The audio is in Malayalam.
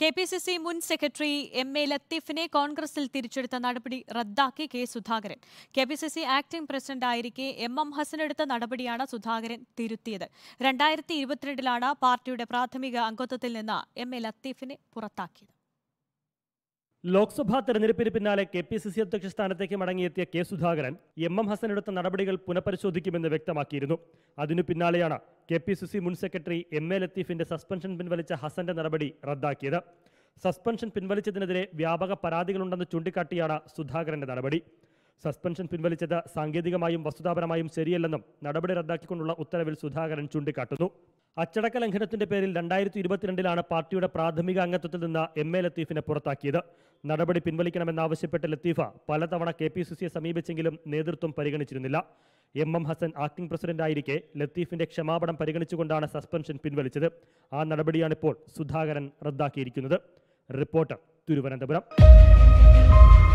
കെ പി സി സി മുൻ സെക്രട്ടറി എം എ ലത്തീഫിനെ കോൺഗ്രസിൽ തിരിച്ചെടുത്ത നടപടി റദ്ദാക്കി K Sudhakaran K P C C acting പ്രസിഡന്റായിരിക്കെ എം എം ഹസൻ എടുത്ത നടപടിയാണ് സുധാകരൻ തിരുത്തിയത് രണ്ടായിരത്തി ഇരുപത്തിരണ്ടിലാണ് പാർട്ടിയുടെ പ്രാഥമിക അംഗത്വത്തിൽ നിന്ന് എം എ ലത്തീഫിനെ പുറത്താക്കിയത് ലോക്സഭാ തെരഞ്ഞെടുപ്പിന് പിന്നാലെ കെ പി സി സി അധ്യക്ഷ സ്ഥാനത്തേക്ക് മടങ്ങിയെത്തിയ K Sudhakaran M M Hassan എടുത്ത നടപടികൾ പുനഃപരിശോധിക്കുമെന്ന് വ്യക്തമാക്കിയിരുന്നു അതിനു പിന്നാലെയാണ് കെ പി സി സി മുൻ സെക്രട്ടറി എം എ ലത്തീഫിന്റെ സസ്പെൻഷൻ പിൻവലിച്ച ഹസന്റെ നടപടി റദ്ദാക്കിയത് സസ്പെൻഷൻ പിൻവലിച്ചതിനെതിരെ വ്യാപക പരാതികളുണ്ടെന്ന് ചൂണ്ടിക്കാട്ടിയാണ് സുധാകരന്റെ നടപടി സസ്പെൻഷൻ പിൻവലിച്ചത് സാങ്കേതികമായും വസ്തുതാപരമായും ശരിയല്ലെന്നും നടപടി റദ്ദാക്കിക്കൊണ്ടുള്ള ഉത്തരവിൽ സുധാകരൻ ചൂണ്ടിക്കാട്ടുന്നു അച്ചടക്ക ലംഘനത്തിന്റെ പേരിൽ രണ്ടായിരത്തി ഇരുപത്തിരണ്ടിലാണ് പാർട്ടിയുടെ പ്രാഥമിക അംഗത്വത്തിൽ നിന്ന് എം എ ലത്തീഫിനെ പുറത്താക്കിയത് നടപടി പിൻവലിക്കണമെന്നാവശ്യപ്പെട്ട ലത്തീഫ പലതവണ കെ പി സി സിയെ സമീപിച്ചെങ്കിലും നേതൃത്വം പരിഗണിച്ചിരുന്നില്ല എം എം ഹസൻ ആക്ടിംഗ് പ്രസിഡന്റായിരിക്കെ ലത്തീഫിന്റെ ക്ഷമാപണം പരിഗണിച്ചുകൊണ്ടാണ് സസ്പെൻഷൻ പിൻവലിച്ചത് ആ നടപടിയാണ് ഇപ്പോൾ സുധാകരൻ റദ്ദാക്കിയിരിക്കുന്നത് റിപ്പോർട്ടർ തിരുവനന്തപുരം